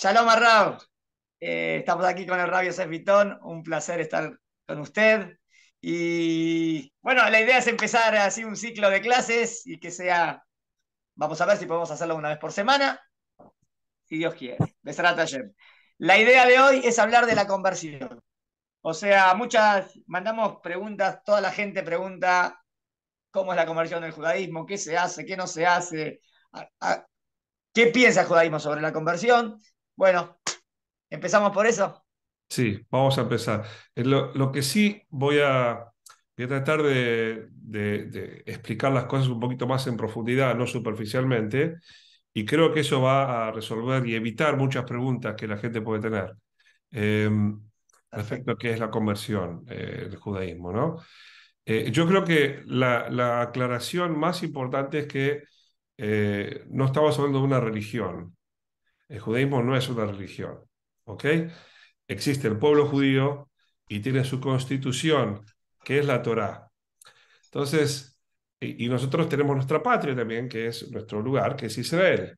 Shalom Arrab. Eh, estamos aquí con el Rabio Vitón. Un placer estar con usted. Y bueno, la idea es empezar así un ciclo de clases y que sea. Vamos a ver si podemos hacerlo una vez por semana. Si Dios quiere. La idea de hoy es hablar de la conversión. O sea, muchas. Mandamos preguntas, toda la gente pregunta cómo es la conversión del judaísmo, qué se hace, qué no se hace. ¿Qué piensa el judaísmo sobre la conversión? Bueno, ¿empezamos por eso? Sí, vamos a empezar. Eh, lo, que sí voy a, voy tratar de, explicar las cosas un poquito más en profundidad, no superficialmente, y creo que eso va a resolver y evitar muchas preguntas que la gente puede tener eh, respecto a qué es la conversión, eh, judaísmo, ¿no? Eh, yo creo que la, la, aclaración más importante es que eh, no estamos hablando de una religión, el judaísmo no es una religión, ¿ok? Existe el pueblo judío y tiene su constitución, que es la Torá. Entonces, y, nosotros tenemos nuestra patria también, que es nuestro lugar, que es Israel.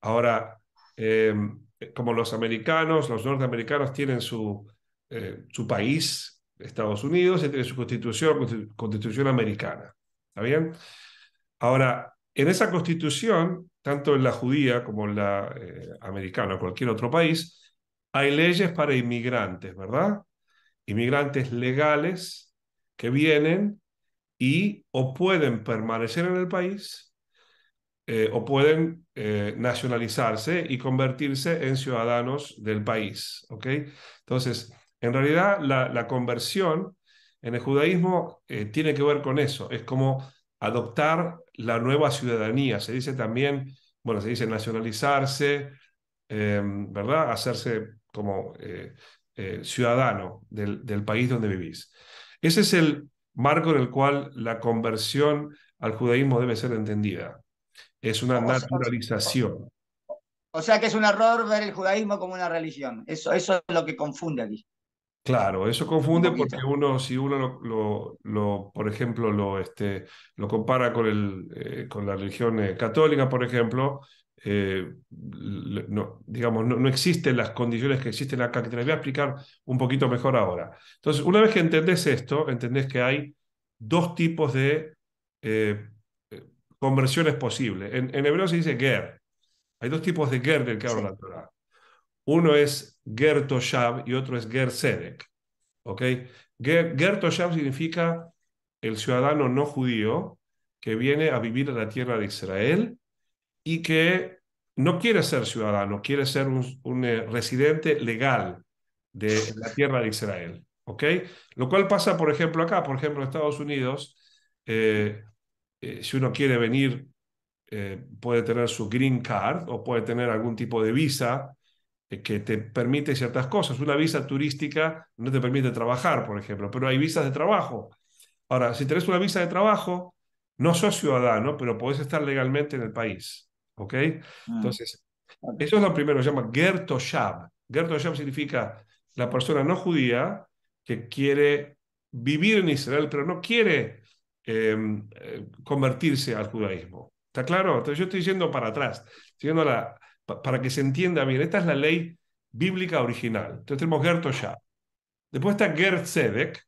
Ahora, em, como los americanos, los norteamericanos tienen su, eh, su país, Estados Unidos, y tiene su constitución, constitución americana. ¿Está bien? Ahora, en esa constitución tanto en la judía como en la eh, americana o cualquier otro país, hay leyes para inmigrantes, ¿verdad? Inmigrantes legales que vienen y o pueden permanecer en el país eh, o pueden eh, nacionalizarse y convertirse en ciudadanos del país. ¿ok? Entonces, en realidad la, conversión en el judaísmo tiene que ver con eso. Es como adoptar la nueva ciudadanía. Se dice también, bueno, se dice nacionalizarse, em, ¿verdad? Hacerse como eh, eh, ciudadano del, país donde vivís. Ese es el marco en el cual la conversión al judaísmo debe ser entendida. Es una naturalización. O sea que es un error ver el judaísmo como una religión. Eso, eso es lo que confunde aquí. Claro, eso confunde porque uno, si uno lo, por ejemplo, lo, este, lo compara con, el, eh, con la religión eh, católica, por ejemplo, eh, no, digamos, no, existen las condiciones que existen acá, que te las voy a explicar un poquito mejor ahora. Entonces, una vez que entendés esto, entendés que hay dos tipos de conversiones posibles. En, hebreo se dice ger. Hay dos tipos de ger del que habla la Torah. Uno es Ger Toshav y otro es Ger Sedek. ¿okay? Ger, significa el ciudadano no judío que viene a vivir en la tierra de Israel y que no quiere ser ciudadano, quiere ser un, eh, residente legal de la tierra de Israel. ¿ok? Lo cual pasa, por ejemplo, acá, por ejemplo, en Estados Unidos, eh, eh, si uno quiere venir, puede tener su green card o puede tener algún tipo de visa eh, que te permite ciertas cosas. Una visa turística no te permite trabajar, por ejemplo, pero hay visas de trabajo. Ahora, si tenés una visa de trabajo, no sos ciudadano, pero podés estar legalmente en el país. ¿Ok? Ah. Entonces, eso es lo primero, se llama Gertoshab. Gertoshab significa la persona no judía que quiere vivir en Israel, pero no quiere em, eh, convertirse al judaísmo. ¿Está claro? Entonces yo estoy yendo para atrás, siguiendo la, para que se entienda bien. Esta es la ley bíblica original. Entonces tenemos Gerto Después está Gert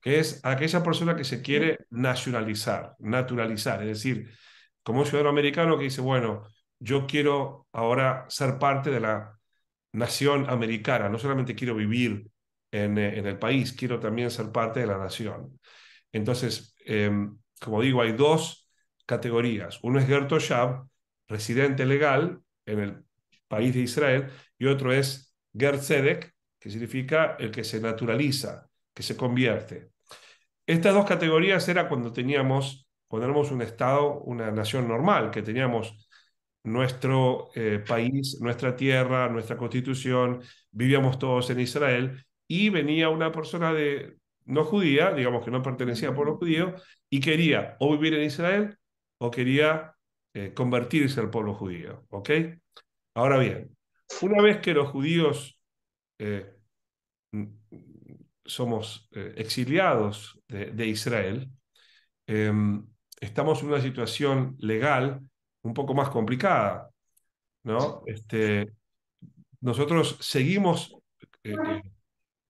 que es aquella persona que se quiere nacionalizar, naturalizar, es decir, como un ciudadano americano que dice, bueno, yo quiero ahora ser parte de la nación americana, no solamente quiero vivir en, eh, el país, quiero también ser parte de la nación. Entonces, em, como digo, hay dos categorías. Uno es Gerto residente legal, en el país de Israel, y otro es Gerzedek que significa el que se naturaliza, que se convierte. Estas dos categorías era cuando teníamos, cuando éramos un Estado, una nación normal, que teníamos nuestro eh, país, nuestra tierra, nuestra constitución, vivíamos todos en Israel, y venía una persona de no judía, digamos que no pertenecía al pueblo judío, y quería o vivir en Israel o quería eh, convertirse al pueblo judío. ¿ok? Ahora bien, una vez que los judíos eh, somos eh, exiliados de, Israel, em, estamos en una situación legal un poco más complicada. ¿no? Este, nosotros seguimos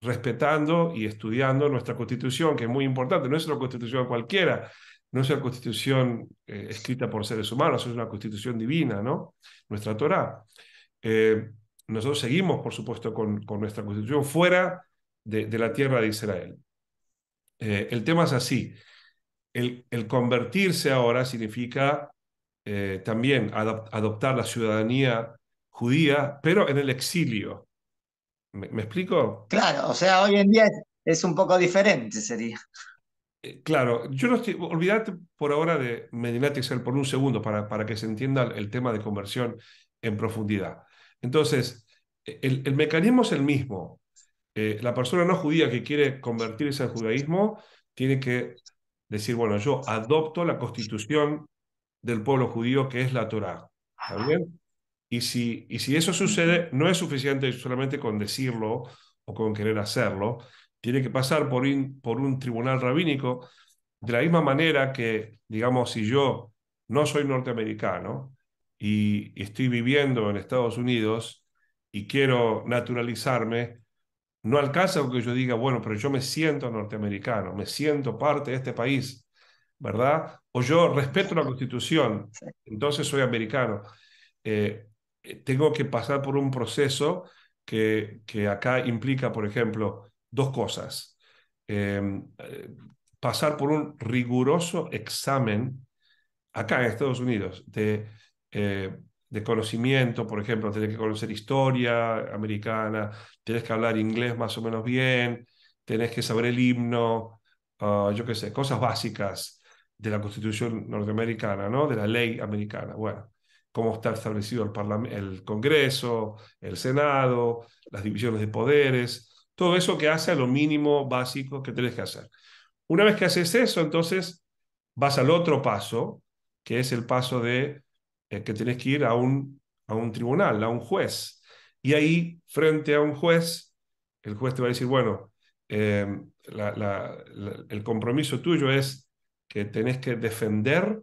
respetando y estudiando nuestra constitución, que es muy importante, no es una constitución cualquiera, no es una constitución eh, escrita por seres humanos, es una constitución divina, ¿no? Nuestra Torah. Eh, nosotros seguimos, por supuesto, con, nuestra constitución fuera de, la tierra de Israel. Eh, el tema es así. El, convertirse ahora significa también adoptar la ciudadanía judía, pero en el exilio. ¿Me, explico? Claro, o sea, hoy en día es un poco diferente, sería. Eh, claro, yo no estoy, olvídate por ahora de medina, Excel por un segundo para, para que se entienda el tema de conversión en profundidad. Entonces, e, el, mecanismo es el mismo. Eh, la persona no judía que quiere convertirse al judaísmo tiene que decir, bueno, yo adopto la constitución del pueblo judío que es la Torá. ¿Está bien? Y si, y si eso sucede, no es suficiente solamente con decirlo o con querer hacerlo, tiene que pasar por, un tribunal rabínico, de la misma manera que, digamos, si yo no soy norteamericano y estoy viviendo en Estados Unidos y quiero naturalizarme, no alcanza que yo diga, bueno, pero yo me siento norteamericano, me siento parte de este país, ¿verdad? O yo respeto la constitución, entonces soy americano. Eh, tengo que pasar por un proceso que, que acá implica, por ejemplo, dos cosas. Em, eh, pasar por un riguroso examen acá en Estados Unidos de, eh, de conocimiento, por ejemplo, tenés que conocer historia americana, tenés que hablar inglés más o menos bien, tenés que saber el himno, ah, yo qué sé, cosas básicas de la Constitución norteamericana, ¿no? De la ley americana. Bueno, cómo está establecido el, el Congreso, el Senado, las divisiones de poderes, todo eso que hace a lo mínimo básico que tenés que hacer. Una vez que haces eso, entonces vas al otro paso, que es el paso de eh, que tenés que ir a un, a un tribunal, a un juez. Y ahí, frente a un juez, el juez te va a decir, bueno, em, el compromiso tuyo es que tenés que defender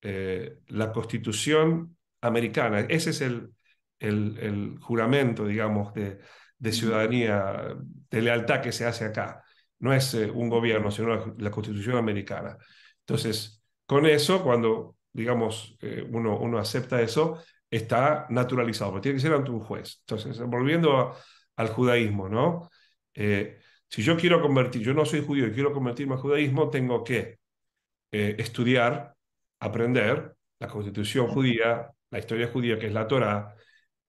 eh, la constitución americana. Ese es el, el, el juramento, digamos, de, de ciudadanía, de lealtad que se hace acá. No es eh, un gobierno, sino la, constitución americana. Entonces, con eso, cuando, digamos, eh, uno, uno acepta eso, está naturalizado, pero tiene que ser ante un juez. Entonces, volviendo al judaísmo, ¿no? Eh, si yo quiero convertir, yo no soy judío y quiero convertirme al judaísmo, tengo que estudiar, aprender la constitución judía, la historia judía, que es la Torah,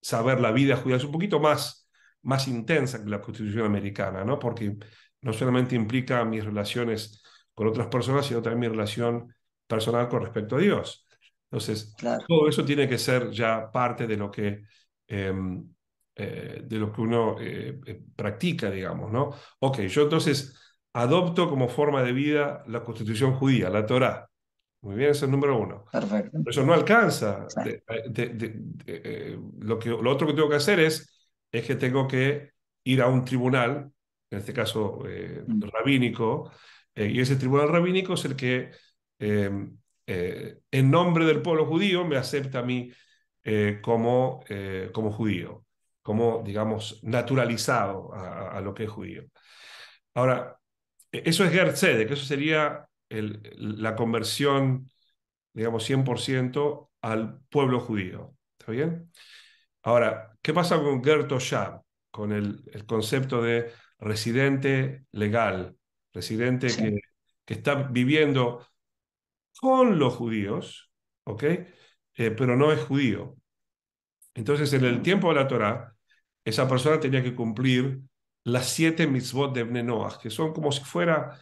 saber la vida judía, es un poquito más más intensa que la Constitución americana, ¿no? Porque no solamente implica mis relaciones con otras personas, sino también mi relación personal con respecto a Dios. Entonces, todo eso tiene que ser ya parte de lo que, em, eh, de lo que uno eh, eh, practica, digamos, ¿no? Ok, yo entonces adopto como forma de vida la constitución judía, la Torá. Muy bien, ese es número uno. Perfecto. Pero eso no alcanza. de, lo, que, lo otro que tengo que hacer es es que tengo que ir a un tribunal, en este caso eh, mm. rabínico, eh, y ese tribunal rabínico es el que, em, eh, en nombre del pueblo judío, me acepta a mí como, como judío, como, digamos, naturalizado a, lo que es judío. Ahora, e, eso es Gerzede, que eso sería la conversión, digamos, 100% al pueblo judío. ¿Está bien? Ahora, ¿qué pasa con Gerto Con el, concepto de residente legal, residente que, está viviendo con los judíos, eh, pero no es judío. Entonces, en el tiempo de la Torah, esa persona tenía que cumplir las siete mitzvot de Bne Noah, que son como si fuera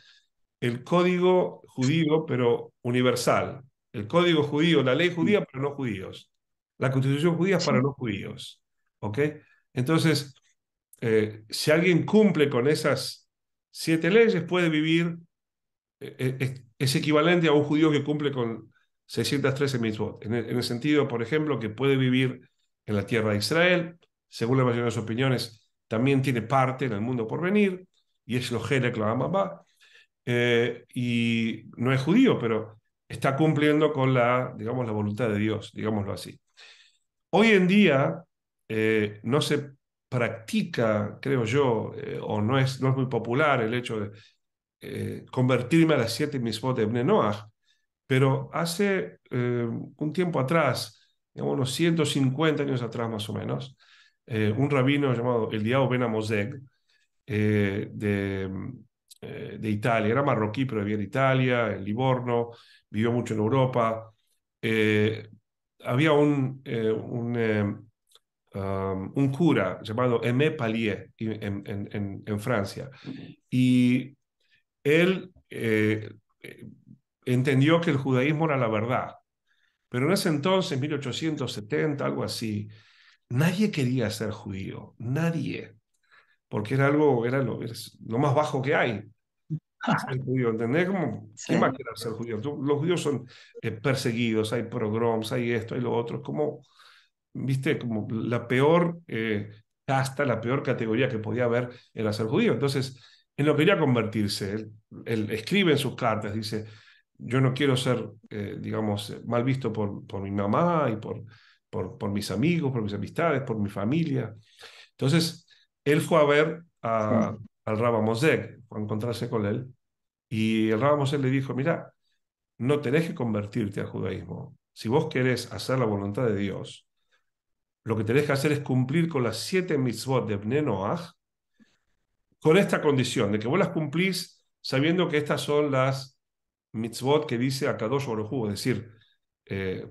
el código judío, pero universal. El código judío, la ley judía, pero no judíos. La constitución judía para los judíos. ¿Ok? Entonces, eh, si alguien cumple con esas siete leyes, puede vivir, eh, eh, es, equivalente a un judío que cumple con 613 mitzvot, en el, en el sentido, por ejemplo, que puede vivir en la tierra de Israel, según la mayoría de las opiniones, también tiene parte en el mundo por venir, y es lo la eh, y no es judío, pero está cumpliendo con la, digamos, la voluntad de Dios, digámoslo así. Hoy en día eh, no se practica, creo yo, eh, o no es, no es muy popular el hecho de eh, convertirme a las siete mismos de Ebne Noach, pero hace un tiempo atrás, digamos, unos 150 años atrás más o menos, un rabino llamado el Ben Amoseg, de, Italia, era marroquí, pero vivía en Italia, en Livorno, vivió mucho en Europa, había un, eh, un, eh, um, un, cura llamado Aimé Pallier en, Francia. Y él eh, entendió que el judaísmo era la verdad. Pero en ese entonces, 1870, algo así, nadie quería ser judío, nadie, porque era algo, era lo más bajo que hay judío, ¿entendés? Como, ¿Quién ser judío? los judíos son eh, perseguidos, hay pogroms, hay esto, hay lo otro, como, viste, como la peor eh, casta, la peor categoría que podía haber era ser judío. Entonces, él no quería convertirse, él, escribe en sus cartas, dice, yo no quiero ser, eh, digamos, mal visto por, por mi mamá y por, por, mis amigos, por mis amistades, por mi familia. Entonces, él fue a ver al Rabba Mosek, a encontrarse con él, y el Rama le dijo, mira, no tenés que convertirte al judaísmo. Si vos querés hacer la voluntad de Dios, lo que tenés que hacer es cumplir con las siete mitzvot de Bne Noach, con esta condición, de que vos las cumplís sabiendo que estas son las mitzvot que dice Akadosh Orohu, es decir, eh,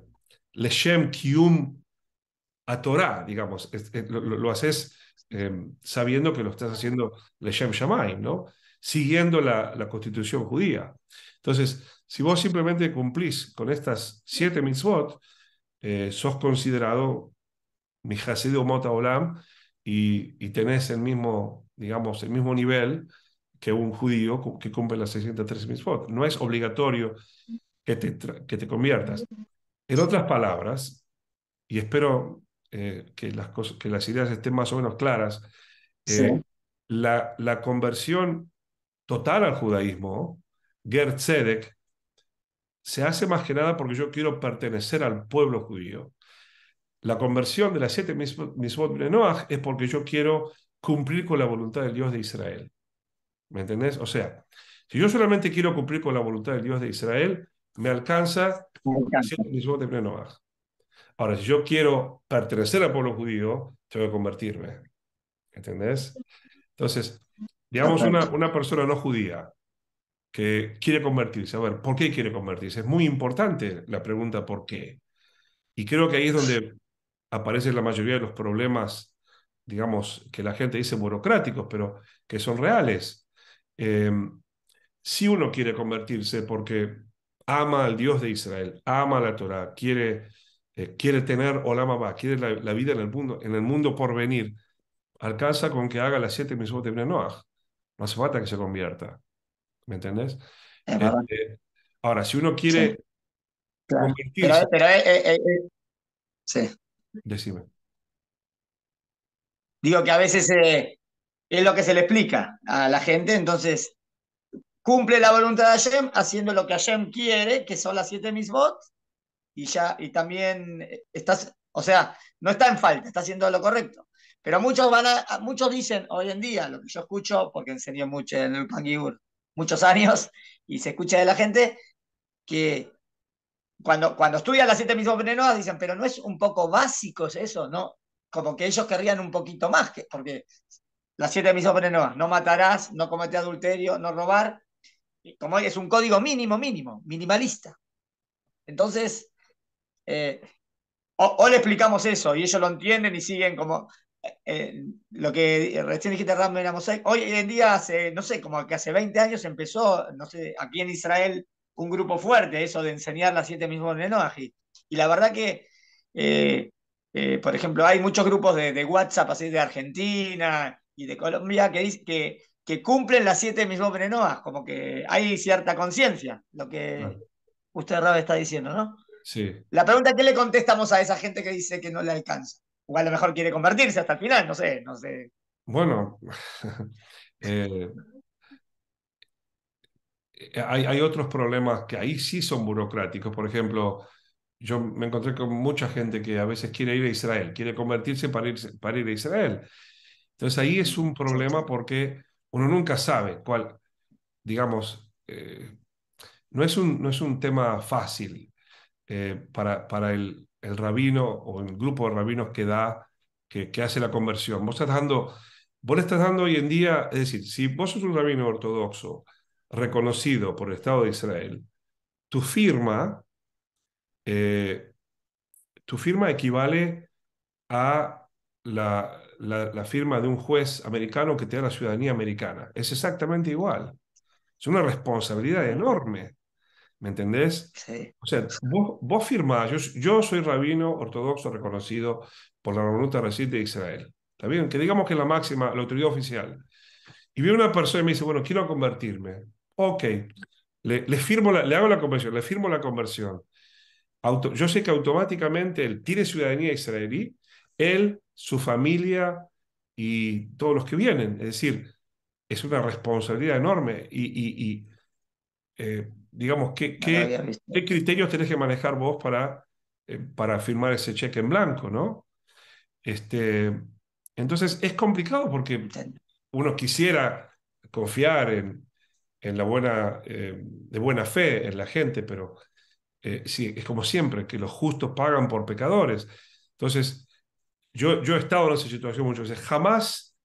Leshem Kium a digamos, lo, haces eh, sabiendo que lo estás haciendo Leshem Shamaim, ¿no? siguiendo la, la constitución judía. Entonces, si vos simplemente cumplís con estas siete mitzvot, eh, sos considerado mi o Mota Olam y, y, tenés el mismo, digamos, el mismo nivel que un judío que cumple las 603 mitzvot. No es obligatorio que te, que te conviertas. En otras palabras, y espero eh, que, las cosas, que las ideas estén más o menos claras, eh, la, la conversión total al judaísmo, tzedek, se hace más que nada porque yo quiero pertenecer al pueblo judío. La conversión de las siete mismo de Noah es porque yo quiero cumplir con la voluntad del Dios de Israel. ¿Me entendés? O sea, si yo solamente quiero cumplir con la voluntad del Dios de Israel, me alcanza, la siete misvot de Noah. Ahora, si yo quiero pertenecer al pueblo judío, tengo que convertirme. ¿Entendés? Entonces, Digamos, una, una, persona no judía que quiere convertirse. A ver, ¿por qué quiere convertirse? Es muy importante la pregunta ¿por qué? Y creo que ahí es donde aparecen la mayoría de los problemas, digamos, que la gente dice burocráticos, pero que son reales. Em, si uno quiere convertirse porque ama al Dios de Israel, ama la Torah, quiere, eh, quiere tener Olama quiere la, vida en el mundo, en el mundo por venir, alcanza con que haga las siete mismas de Noah no hace falta que se convierta. ¿Me entendés? Este, ahora, si uno quiere eh, eh, eh, sí. Decime. Digo que a veces es lo que se le explica a la gente, entonces cumple la voluntad de Hashem haciendo lo que Hashem quiere, que son las siete votos y ya, y también estás, o sea, no está en falta, está haciendo lo correcto. Pero muchos, van a, muchos dicen hoy en día, lo que yo escucho, porque enseñé mucho en el Pangibur muchos años y se escucha de la gente, que cuando, cuando estudian las siete mismos dicen, pero no es un poco básico eso, ¿no? Como que ellos querrían un poquito más, porque las siete mismos venenosas, no matarás, no comete adulterio, no robar, como es un código mínimo, mínimo, minimalista. Entonces, eh, o, le explicamos eso y ellos lo entienden y siguen como eh, lo que recién dijiste Ram era hoy en día, hace, no sé, como que hace 20 años empezó, no sé, aquí en Israel, un grupo fuerte, eso de enseñar las siete mismos lenguajes. Y la verdad que, eh, eh, por ejemplo, hay muchos grupos de, WhatsApp, así de Argentina y de Colombia, que, dice, que, cumplen las siete mismos venenoas, como que hay cierta conciencia, lo que usted, Rabe, está diciendo, ¿no? Sí. La pregunta es, ¿qué le contestamos a esa gente que dice que no le alcanza? o a lo mejor quiere convertirse hasta el final, no sé, no sé. Bueno, eh, hay, otros problemas que ahí sí son burocráticos. Por ejemplo, yo me encontré con mucha gente que a veces quiere ir a Israel, quiere convertirse para ir, para ir a Israel. Entonces ahí es un problema porque uno nunca sabe cuál, digamos, eh, no, es un, no es un tema fácil eh, para, para el, el rabino o el grupo de rabinos que da, que, hace la conversión. Vos estás dando, vos estás dando hoy en día, es decir, si vos sos un rabino ortodoxo reconocido por el Estado de Israel, tu firma, eh, tu firma equivale a la, la, la, firma de un juez americano que te da la ciudadanía americana. Es exactamente igual. Es una responsabilidad enorme. ¿Me entendés? Sí. O sea, vos, firmás, yo, soy rabino ortodoxo reconocido por la Revolución Reciente de Israel. ¿Está bien? Que digamos que la máxima, la autoridad oficial. Y viene una persona y me dice, bueno, quiero convertirme. Ok, le, firmo le hago la conversión, le firmo la conversión. Auto, yo sé que automáticamente él tiene ciudadanía israelí, él, su familia y todos los que vienen. Es decir, es una responsabilidad enorme. Y, eh, digamos, ¿qué, criterios tenés que manejar vos para, eh, para firmar ese cheque en blanco, ¿no? Este, entonces es complicado porque uno quisiera confiar en, la buena, eh, de buena fe en la gente, pero eh, sí, es como siempre, que los justos pagan por pecadores. Entonces, yo, yo he estado en esa situación muchas veces. Jamás,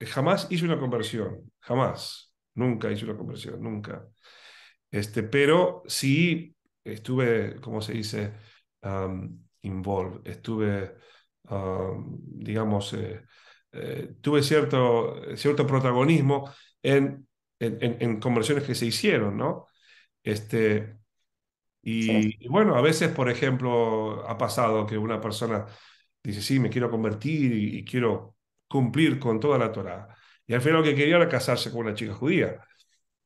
jamás hice una conversión, jamás, nunca hice una conversión, nunca. Este, pero sí estuve, ¿cómo se dice? Um, involved, estuve, um, digamos, eh, eh, tuve cierto, cierto protagonismo en, en, conversiones que se hicieron, ¿no? Este, y, bueno, a veces, por ejemplo, ha pasado que una persona dice, sí, me quiero convertir y, quiero cumplir con toda la Torah. Y al final lo que quería era casarse con una chica judía.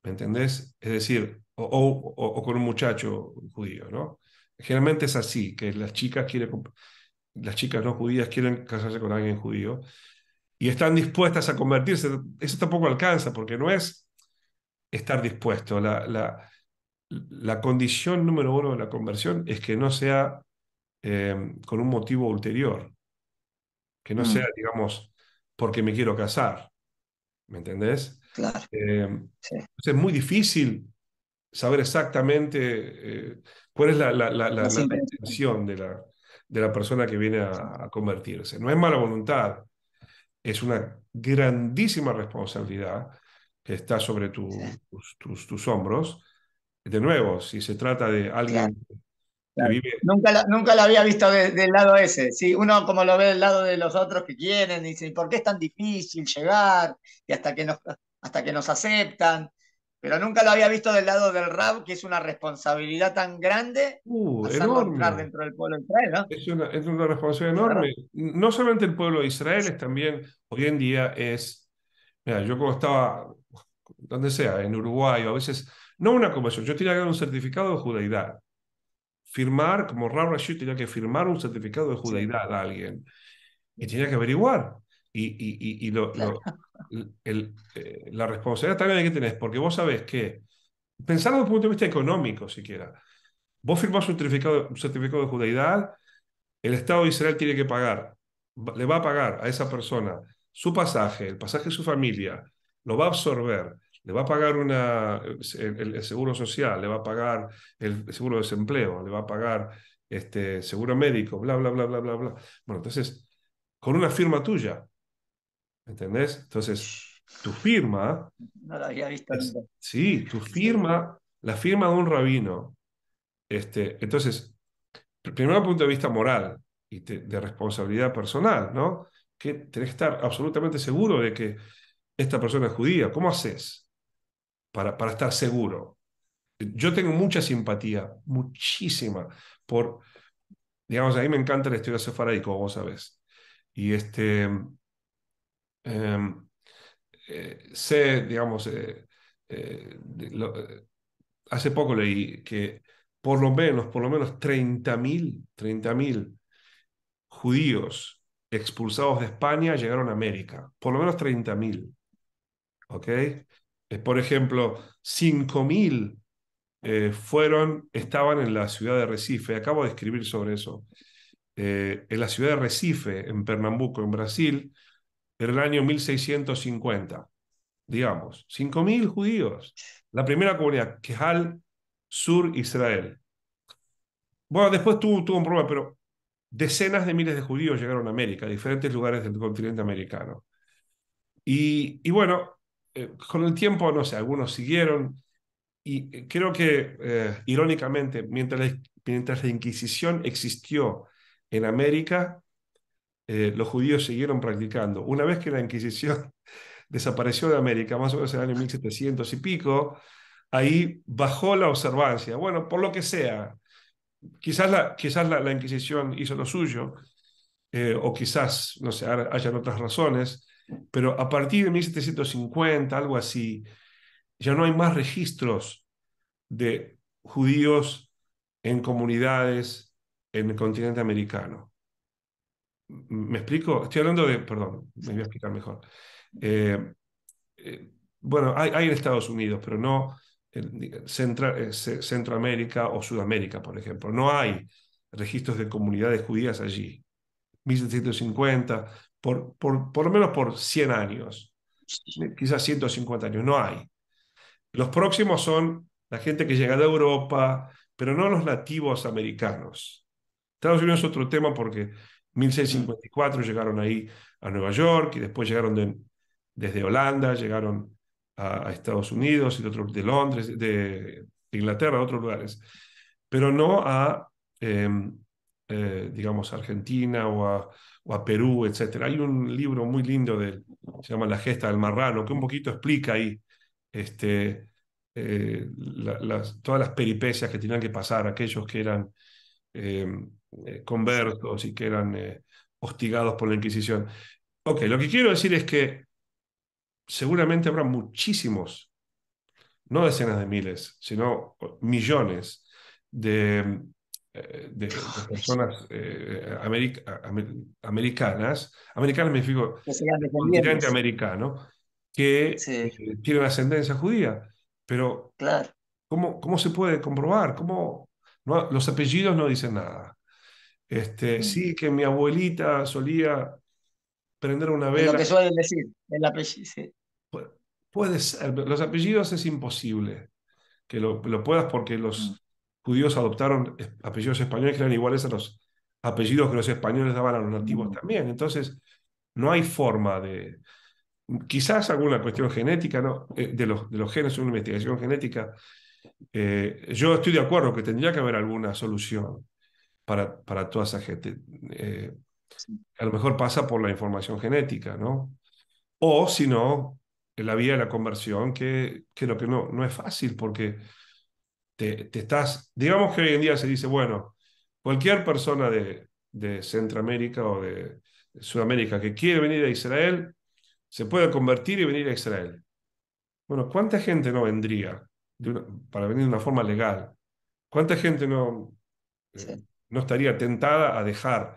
¿Me entendés? Es decir, o, o, con un muchacho judío, ¿no? Generalmente es así, que las chicas, quieren, las chicas no judías quieren casarse con alguien judío y están dispuestas a convertirse. Eso tampoco alcanza, porque no es estar dispuesto. La, la, la condición número uno de la conversión es que no sea em, con un motivo ulterior, que no mm. sea, digamos, porque me quiero casar. ¿Me entendés? Claro. Eh, Es muy difícil saber exactamente eh, cuál es la, intención de la, de la persona que viene a, convertirse. No es mala voluntad, es una grandísima responsabilidad que está sobre tus, tus, hombros. De nuevo, si se trata de alguien que Vive... Nunca, lo, nunca la había visto del lado ese. ¿sí? Uno como lo ve del lado de los otros que quieren, dice, ¿por qué es tan difícil llegar? Y hasta que nos, hasta que nos aceptan pero nunca lo había visto del lado del RAB, que es una responsabilidad tan grande uh, dentro del pueblo Es una, es una responsabilidad enorme. No solamente el pueblo de Israel, es también, hoy en día es, mira, yo como estaba, donde sea, en Uruguay, o a veces, no una conversión, yo tenía que dar un certificado de judaidad. Firmar, como Rab Rashid tenía que firmar un certificado de judaidad a alguien. Y tenía que averiguar. Y, y, y, y lo el, eh, la responsabilidad también que tenés, porque vos sabés que, pensando desde el punto de vista económico siquiera, vos firmás un certificado, de judeidad, el Estado de Israel tiene que pagar, le va a pagar a esa persona su pasaje, el pasaje de su familia, lo va a absorber, le va a pagar una, el, seguro social, le va a pagar el seguro de desempleo, le va a pagar este seguro médico, bla, bla, bla, bla, bla, bla. Bueno, entonces, con una firma tuya, ¿Entendés? Entonces, tu firma... No la había visto. sí, tu firma, la firma de un rabino. Este, entonces, primero punto de vista moral y de responsabilidad personal, ¿no? Que tenés que estar absolutamente seguro de que esta persona es judía. ¿Cómo haces para, para estar seguro? Yo tengo mucha simpatía, muchísima, por, digamos, a mí me encanta el estudio como vos sabés. Y este, Em, eh, sé, digamos, eh, eh, hace poco leí que por lo menos, por lo menos 30.000 judíos expulsados de España llegaron a América, por lo menos 30.000. ¿Ok? Por ejemplo, 5.000 mil fueron, estaban en la ciudad de Recife, acabo de escribir sobre eso. en la ciudad de Recife, en Pernambuco, en Brasil, en el año 1650, digamos, 5.000 judíos, la primera comunidad, Kehal Sur Israel. Bueno, después tuvo, un problema, pero decenas de miles de judíos llegaron a América, a diferentes lugares del continente americano. Y, bueno, eh, con el tiempo, no sé, algunos siguieron. Y eh, creo que, eh, irónicamente, mientras la Inquisición existió en América, eh, los judíos siguieron practicando. Una vez que la Inquisición desapareció de América, más o menos en el año 1700 y pico, ahí bajó la observancia. Bueno, por lo que sea, quizás la, quizás la, Inquisición hizo lo suyo, eh, o quizás, no sé, hayan otras razones, pero a partir de 1750, algo así, ya no hay más registros de judíos en comunidades en el continente americano. ¿Me explico? Estoy hablando de, perdón, me voy a explicar mejor. Eh, eh, bueno, hay, en Estados Unidos, pero no en eh, Centroamérica o Sudamérica, por ejemplo. No hay registros de comunidades judías allí. 1750, por, por, por lo menos por 100 años, quizás 150 años, no hay. Los próximos son la gente que llega de Europa, pero no los nativos americanos. Estados Unidos es otro tema porque 1654 llegaron ahí a Nueva York y después llegaron desde Holanda, llegaron a, Estados Unidos y de, Londres, de Inglaterra, a otros lugares, pero no a, em, eh, digamos, Argentina o a, Perú, etc. Hay un libro muy lindo que se llama La gesta del marrano, que un poquito explica ahí este, eh, todas las peripecias que tenían que pasar aquellos que eran em, eh, convertos y que eran eh, hostigados por la Inquisición. Ok, lo que quiero decir es que seguramente habrá muchísimos, no decenas de miles, sino millones de, eh, personas americanas, americanas me fijo, americano, que tienen ascendencia judía. Pero, claro. ¿cómo, ¿cómo se puede comprobar? ¿Cómo, los apellidos no dicen nada. Este, mm. sí, que mi abuelita solía prender una vez. lo que suelen decir, el apellido. Sí. puede ser, los apellidos es imposible que lo, puedas porque los mm. judíos adoptaron apellidos españoles que eran iguales a los apellidos que los españoles daban a los nativos mm. también. Entonces, no hay forma de... Quizás alguna cuestión genética, ¿no? Eh, de, los, de los genes, una investigación genética. Eh, yo estoy de acuerdo que tendría que haber alguna solución para, para toda esa gente. Eh, a lo mejor pasa por la información genética, ¿no? O si no, la vía de la conversión, que, creo que no, no es fácil porque te, te, estás, digamos que hoy en día se dice, bueno, cualquier persona de, de Centroamérica o de Sudamérica que quiere venir a Israel, se puede convertir y venir a Israel. Bueno, ¿cuánta gente no vendría para venir de una forma legal? ¿Cuánta gente no... Eh, no estaría tentada a dejar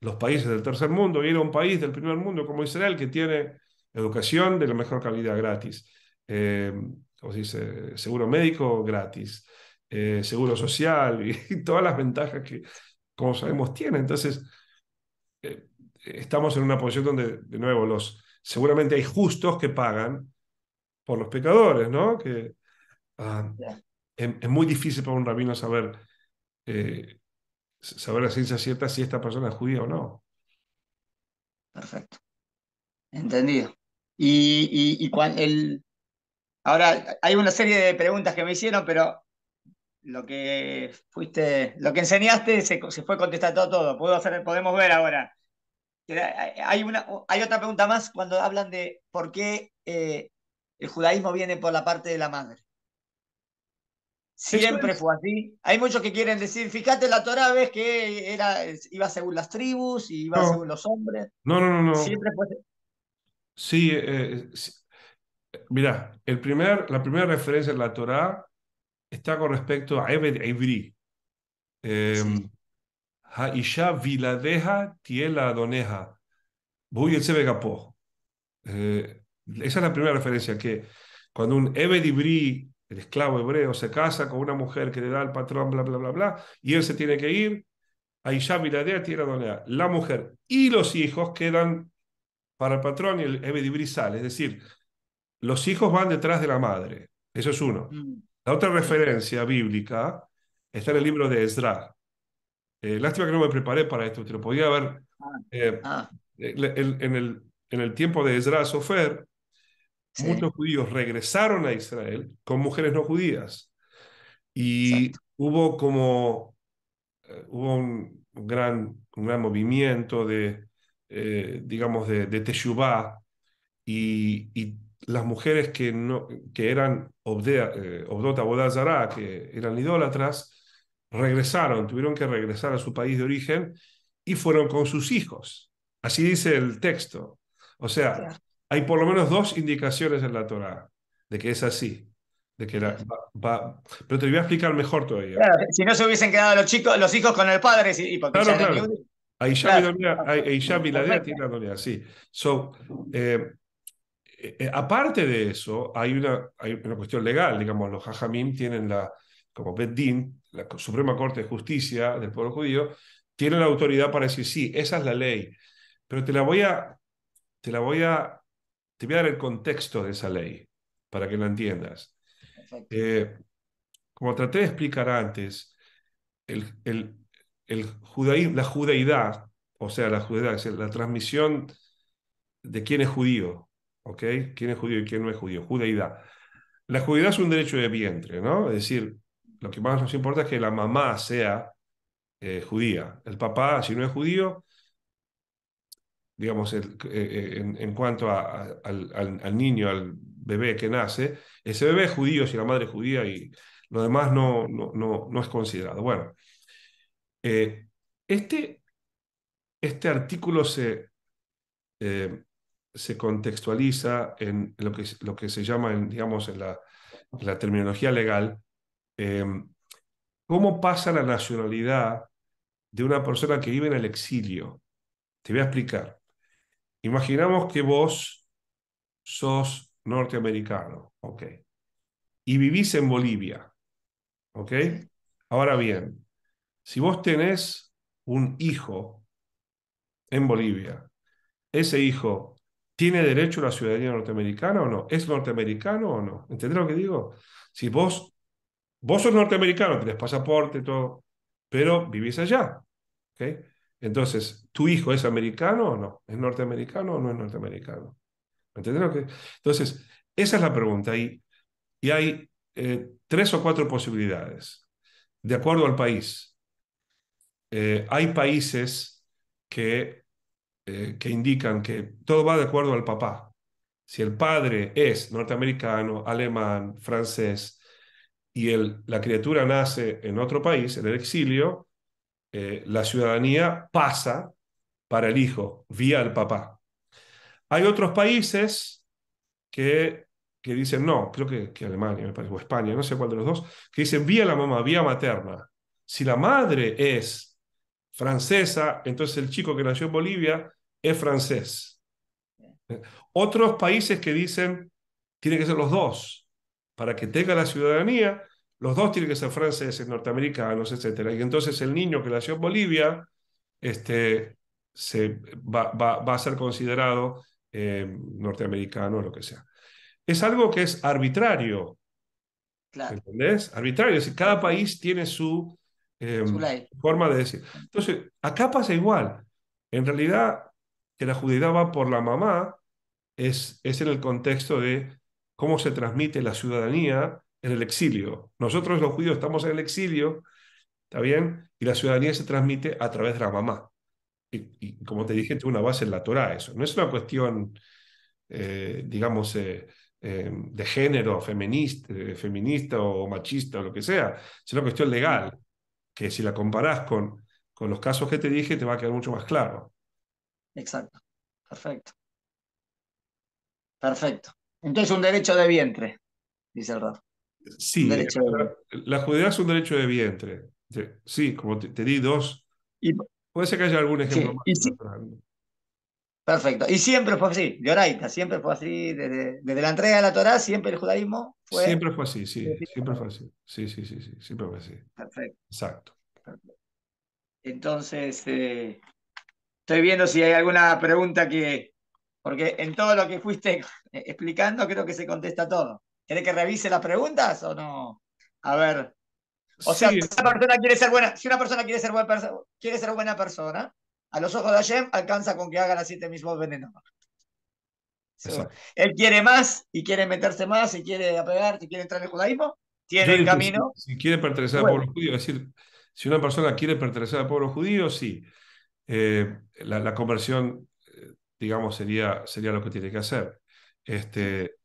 los países del tercer mundo y ir a un país del primer mundo como Israel que tiene educación de la mejor calidad gratis, eh, como dice? seguro médico gratis, eh, seguro social y, todas las ventajas que, como sabemos, tiene. Entonces, eh, estamos en una posición donde, de nuevo, los, seguramente hay justos que pagan por los pecadores, ¿no? Que ah, es, es, muy difícil para un rabino saber saber la ciencia cierta si esta persona es judía o no. Perfecto. Entendido. Y, y, el... ahora hay una serie de preguntas que me hicieron, pero lo que fuiste, lo que enseñaste se, se fue contestado todo. Puedo hacer, podemos ver ahora. Hay, una, hay otra pregunta más cuando hablan de por qué eh, el judaísmo viene por la parte de la madre. Siempre fue así. Hay muchos que quieren decir, fíjate la Torah, ves que era, iba según las tribus y iba según los hombres. No, no, no. Siempre fue... Sí, eh, eh, sí. Mirá, el primer, la primera referencia en la Torah está con respecto a Ebed Ivri. Eh, em, viladeja tiela adoneja. Buy eh, Esa es la primera referencia, que cuando un Ebed el esclavo hebreo se casa con una mujer que le da al patrón, bla, bla, bla, bla, y él se tiene que ir a Isha de tierra donde la mujer y los hijos quedan para el patrón y el Ebedibrizal, es decir, los hijos van detrás de la madre, eso es uno. Mm. La otra referencia bíblica está en el libro de Ezra. Eh, lástima que no me preparé para esto, te lo podía haber. Ah. Eh, ah. Eh, en, el, en el tiempo de Ezra Sofer, muchos judíos regresaron a Israel con mujeres no judías. Y hubo como, eh, hubo un, gran, movimiento de, eh, digamos, de, de teshuvah y, las mujeres que, no, que eran eh, Obdota que eran idólatras, regresaron, tuvieron que regresar a su país de origen y fueron con sus hijos. Así dice el texto. O sea, hay por lo menos dos indicaciones en la Torah de que es así. De que va, pero te voy a explicar mejor todavía. si no se hubiesen quedado los chicos, los hijos con el padre, y porque claro, claro. la tiene sí. Eh, eh, eh, aparte de eso, hay una, hay una cuestión legal, digamos, los hajamim tienen la, como Beddin, la Suprema Corte de Justicia del pueblo judío, tienen la autoridad para decir, sí, esa es la ley, pero te la voy a, te la voy a te voy a dar el contexto de esa ley para que la entiendas. Eh, como traté de explicar antes, el, la judeidad, o sea, la la transmisión de quién es judío, ¿ok? ¿Quién es judío y quién no es judío? Judeidad. La judeidad es un derecho de vientre, ¿no? Es decir, lo que más nos importa es que la mamá sea eh, judía. El papá, si no es judío, digamos, eh, eh, en, cuanto al, niño, al bebé que nace, ese bebé es judío si la madre es judía y lo demás no, no, es considerado. Bueno, eh, este, este artículo se, se contextualiza en lo que, lo que se llama, en, digamos, en la, la terminología legal, em, cómo pasa la nacionalidad de una persona que vive en el exilio. Te voy a explicar. Imaginamos que vos sos norteamericano, ¿ok? Y vivís en Bolivia, ¿ok? Ahora bien, si vos tenés un hijo en Bolivia, ese hijo ¿Tiene derecho a la ciudadanía norteamericana o no? ¿Es norteamericano o no? ¿Entendés lo que digo? Si vos, vos sos norteamericano, tenés pasaporte, todo, pero vivís allá. ¿okay? Entonces, ¿tu hijo es americano o no? ¿Es norteamericano o no es norteamericano? ¿Entendés Entonces, esa es la pregunta. Y, y hay eh, tres o cuatro posibilidades, de acuerdo al país. Eh, hay países que, eh, que indican que todo va de acuerdo al papá. Si el padre es norteamericano, alemán, francés, y la criatura nace en otro país, en el exilio, eh, la ciudadanía pasa para el hijo, vía el papá. Hay otros países que, que dicen, no, creo que, que Alemania, me parece, o España, no sé cuál de los dos, que dicen vía la mamá, vía materna. Si la madre es francesa, entonces el chico que nació en Bolivia es francés. Otros países que dicen, tiene que ser los dos, para que tenga la ciudadanía los dos tienen que ser franceses, norteamericanos, etc. Y entonces el niño que nació en Bolivia este, se, va, a ser considerado eh, norteamericano o lo que sea. Es algo que es arbitrario. Claro. ¿Entendés? Arbitrario. Es cada país tiene su, em, forma de decir. Entonces, acá pasa igual. En realidad, que la judía va por la mamá es, es en el contexto de cómo se transmite la ciudadanía en el exilio. Nosotros los judíos estamos en el exilio, ¿está bien? Y la ciudadanía se transmite a través de la mamá. Y, como te dije, tiene una base en la Torah eso. No es una cuestión, eh, digamos, eh, eh, de género feminista, feminista o machista o lo que sea. Es una cuestión legal, que si la comparás con, con los casos que te dije, te va a quedar mucho más claro. Exacto. Perfecto. Perfecto. Entonces un derecho de vientre, dice el rato. Sí, la, judía es un derecho de vientre. Sí, como te, di dos. Y, Puede ser que haya algún ejemplo más. perfecto. Y siempre fue así, de siempre fue así, desde, la entrega de la Torá, siempre el judaísmo fue... Siempre fue así, sí, siempre fue así. Sí, sí, sí, sí, siempre fue así. Perfecto. Exacto. Entonces, eh, estoy viendo si hay alguna pregunta que... Porque en todo lo que fuiste explicando creo que se contesta todo. ¿Quiere que revise las preguntas o no? A ver. O sea, si una persona quiere ser buena, si una persona quiere ser buena, quiere ser buena persona, a los ojos de Hashem alcanza con que haga las siete mismos venenos él quiere más y quiere meterse más y quiere apegar y quiere entrar en el judaísmo, tiene el camino. Si, quiere pertenecer al pueblo judío, es decir, si una persona quiere pertenecer al pueblo judío, sí. Eh, la, la, conversión, eh, digamos, sería, sería lo que tiene que hacer. Este,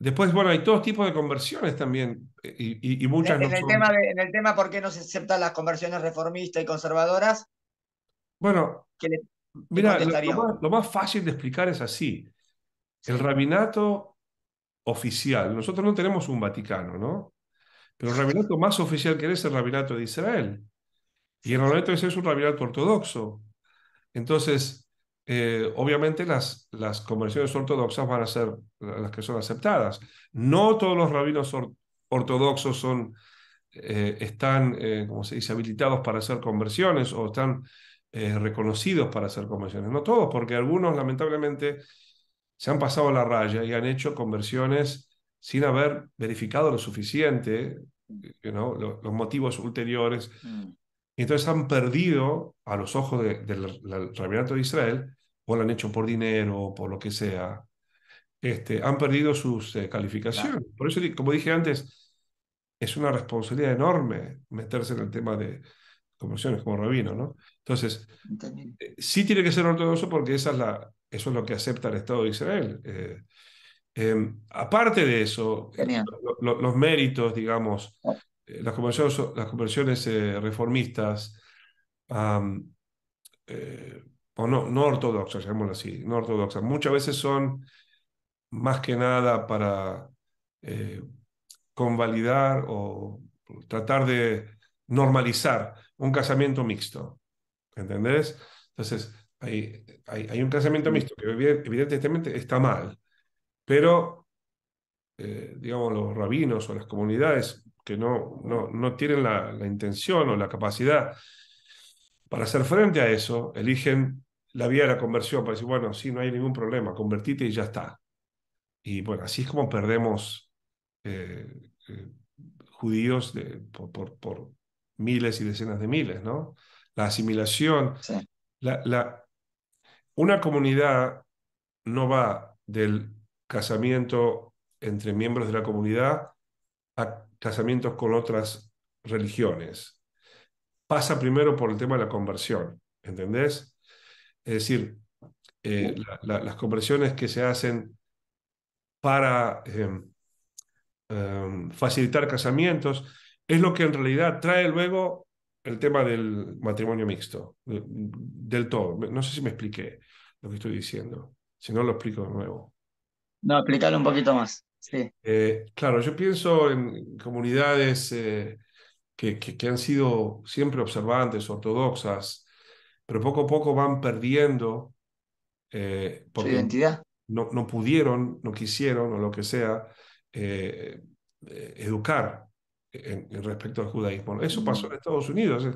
Después, bueno, hay todo tipo de conversiones también, eh, y, muchas... En, el tema de, en el tema, ¿por qué no se aceptan las conversiones reformistas y conservadoras? Bueno, mira, lo, más, fácil de explicar es así. El rabinato oficial, nosotros no tenemos un Vaticano, ¿no? Pero el rabinato más oficial que es el rabinato de Israel. Y el rabinato de Israel es un rabinato ortodoxo. Entonces, eh, obviamente las, las conversiones ortodoxas van a ser las que son aceptadas. No todos los rabinos ortodoxos son, eh, están, eh, como se dice, habilitados para hacer conversiones o están reconocidos para hacer conversiones. No todos, porque algunos lamentablemente se han pasado la raya y han hecho conversiones sin haber verificado lo suficiente, los motivos ulteriores. y mm. Entonces han perdido, a los ojos del Rabinato de Israel, o lo han hecho por dinero o por lo que sea, este, han perdido sus eh, calificaciones. Por eso, como dije antes, es una responsabilidad enorme meterse en el tema de conversiones como rabino, ¿no? Entonces, eh, sí tiene que ser ortodoxo porque esa es la, eso es lo que acepta el Estado de Israel. Eh, em, aparte de eso, los méritos, digamos, las conversiones, las conversiones reformistas, o no, no ortodoxas, llamémoslo así, no muchas veces son más que nada para eh, convalidar o tratar de normalizar un casamiento mixto. ¿Entendés? Entonces, hay, hay, un casamiento mixto que evidentemente está mal, pero, eh, digamos, los rabinos o las comunidades que no, no, no tienen la intención o la capacidad para hacer frente a eso, eligen la vía de la conversión para decir, bueno, sí, no hay ningún problema, convertite y ya está. Y bueno, así es como perdemos eh, eh, judíos por, miles y decenas de miles, ¿no? La asimilación, la, la, una comunidad no va del casamiento entre miembros de la comunidad a casamientos con otras religiones. Pasa primero por el tema de la conversión, ¿entendés? Es decir, eh, las conversiones que se hacen para em, em, facilitar casamientos es lo que en realidad trae luego el tema del matrimonio mixto, del, todo. No sé si me expliqué lo que estoy diciendo, si no lo explico de nuevo. No, explícalo un poquito más. Sí. Eh, claro, yo pienso en comunidades eh, que, que, han sido siempre observantes, ortodoxas, pero poco a poco van perdiendo eh, su identidad. No, no, pudieron, no quisieron o lo que sea eh, eh, educar en, respecto al judaísmo. Eso pasó mm. en Estados Unidos,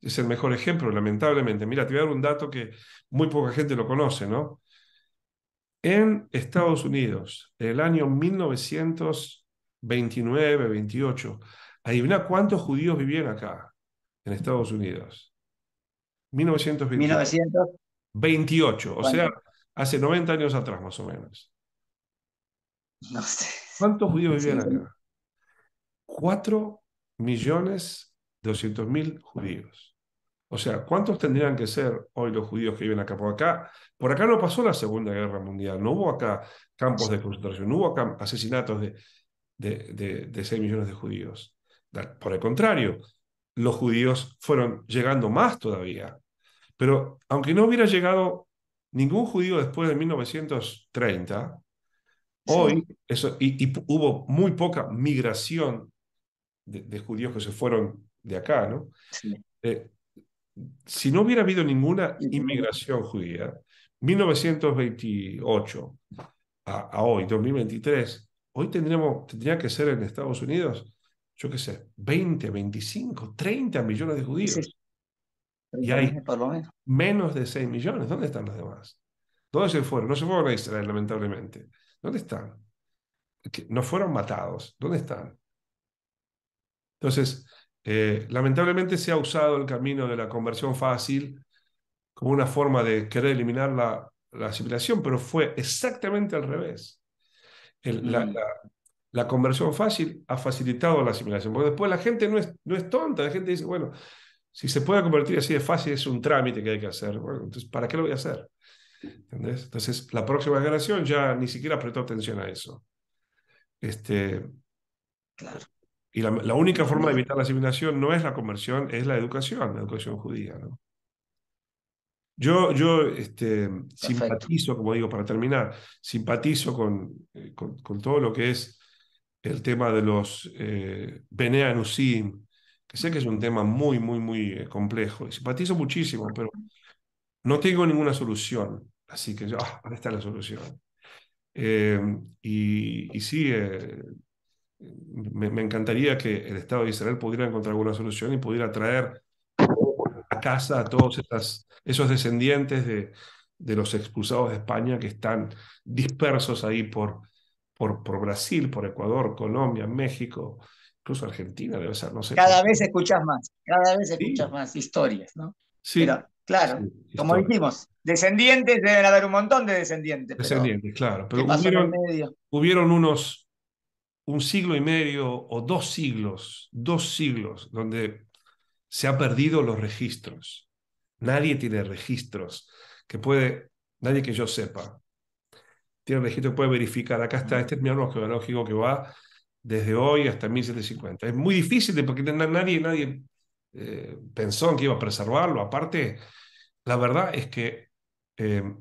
es, el mejor ejemplo, lamentablemente. Mira, te voy a dar un dato que muy poca gente lo conoce, ¿no? En Estados Unidos, en el año 1929, 28, adivina cuántos judíos vivían acá, en Estados Unidos. 1928. o sea, hace 90 años atrás más o menos. No sé. ¿Cuántos judíos vivían acá? 4 millones judíos. O sea, ¿cuántos tendrían que ser hoy los judíos que viven acá? Por acá, por no pasó la Segunda Guerra Mundial, no hubo acá campos de concentración, no hubo acá asesinatos de, de, de, de 6 millones de judíos. Por el contrario, los judíos fueron llegando más todavía. Pero aunque no hubiera llegado ningún judío después de 1930, hoy eso, y, hubo muy poca migración de, judíos que se fueron de acá, ¿no? Eh, si no hubiera habido ninguna inmigración judía, 1928 a, a hoy, 2023, hoy tendríamos, tendría que ser en Estados Unidos yo qué sé, 20, 25, 30 millones de judíos. Y hay menos de 6 millones. ¿Dónde están los demás? ¿Dónde se fueron? No se fueron a Israel, lamentablemente. ¿Dónde están? No fueron matados. ¿Dónde están? Entonces, eh, lamentablemente se ha usado el camino de la conversión fácil como una forma de querer eliminar la, la asimilación, pero fue exactamente al revés. la, mm la conversión fácil ha facilitado la asimilación, porque después la gente no es, no es tonta, la gente dice, bueno, si se puede convertir así de fácil es un trámite que hay que hacer, bueno, entonces, ¿para qué lo voy a hacer? Entonces, la próxima generación ya ni siquiera prestó atención a eso. Este, claro. Y la, única forma de evitar la asimilación no es la conversión, es la educación, la educación judía. ¿no? Yo, yo este, simpatizo, como digo para terminar, simpatizo con, eh, con todo lo que es el tema de los eh, que sé que es un tema muy, muy, muy eh, complejo. Y simpatizo muchísimo, pero no tengo ninguna solución. Así que, ah, ahí está la solución. Eh, y, sí, eh, me, encantaría que el Estado de Israel pudiera encontrar alguna solución y pudiera traer a casa a todos esos descendientes de, de los expulsados de España que están dispersos ahí por, por, Brasil, por Ecuador, Colombia, México, incluso Argentina debe ser, no sé. Cada vez escuchas más, cada vez escuchas más historias, ¿no? Sí. claro, como dijimos, descendientes, deben haber un montón de descendientes. Descendientes, claro, pero hubieron, unos un siglo y medio o dos siglos, dos siglos, donde se han perdido los registros. Nadie tiene registros que puede, nadie que yo sepa, tiene registro, puede verificar. Acá está, este es mi que va desde hoy hasta 1750. Es muy difícil porque nadie, nadie eh, pensó en que iba a preservarlo. Aparte, la verdad es que eh,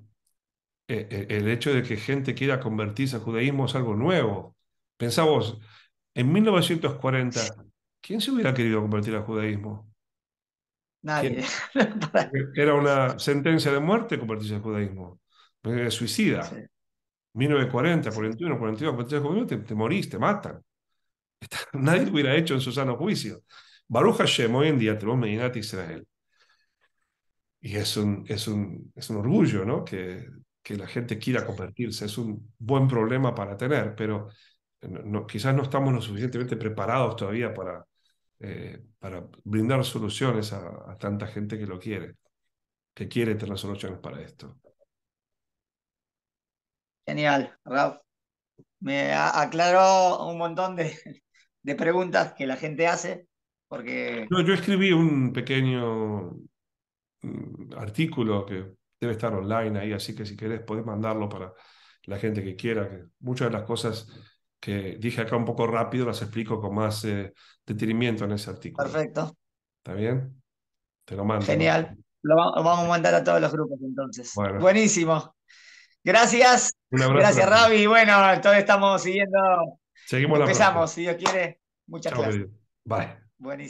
eh, el hecho de que gente quiera convertirse al judaísmo es algo nuevo. Pensamos, en 1940, ¿quién se hubiera querido convertir al judaísmo? Nadie. Era una sentencia de muerte convertirse al judaísmo. Suicida. 1940, 41, 42, 43, 41, te, morís, te matan. nadie lo hubiera hecho en su sano juicio. Baruch Hashem, hoy en día tenemos Medinat Israel. Y es un, es un, es un orgullo ¿no? que, que la gente quiera convertirse. Es un buen problema para tener, pero no, quizás no estamos lo suficientemente preparados todavía para, eh, para brindar soluciones a, a, tanta gente que lo quiere, que quiere tener soluciones para esto. Genial, Raf. Me aclaró un montón de, preguntas que la gente hace, porque... Yo, escribí un pequeño mm, artículo que debe estar online ahí, así que si querés podés mandarlo para la gente que quiera. muchas de las cosas que dije acá un poco rápido las explico con más eh, detenimiento en ese artículo. Perfecto. ¿Está bien? Te lo mando. Genial. Lo, vamos a mandar a todos los grupos entonces. Buenísimo. Gracias. Gracias, Ravi. Bueno, entonces estamos siguiendo. Seguimos Empezamos, si Dios quiere. Muchas gracias. Bye. Buenísimo.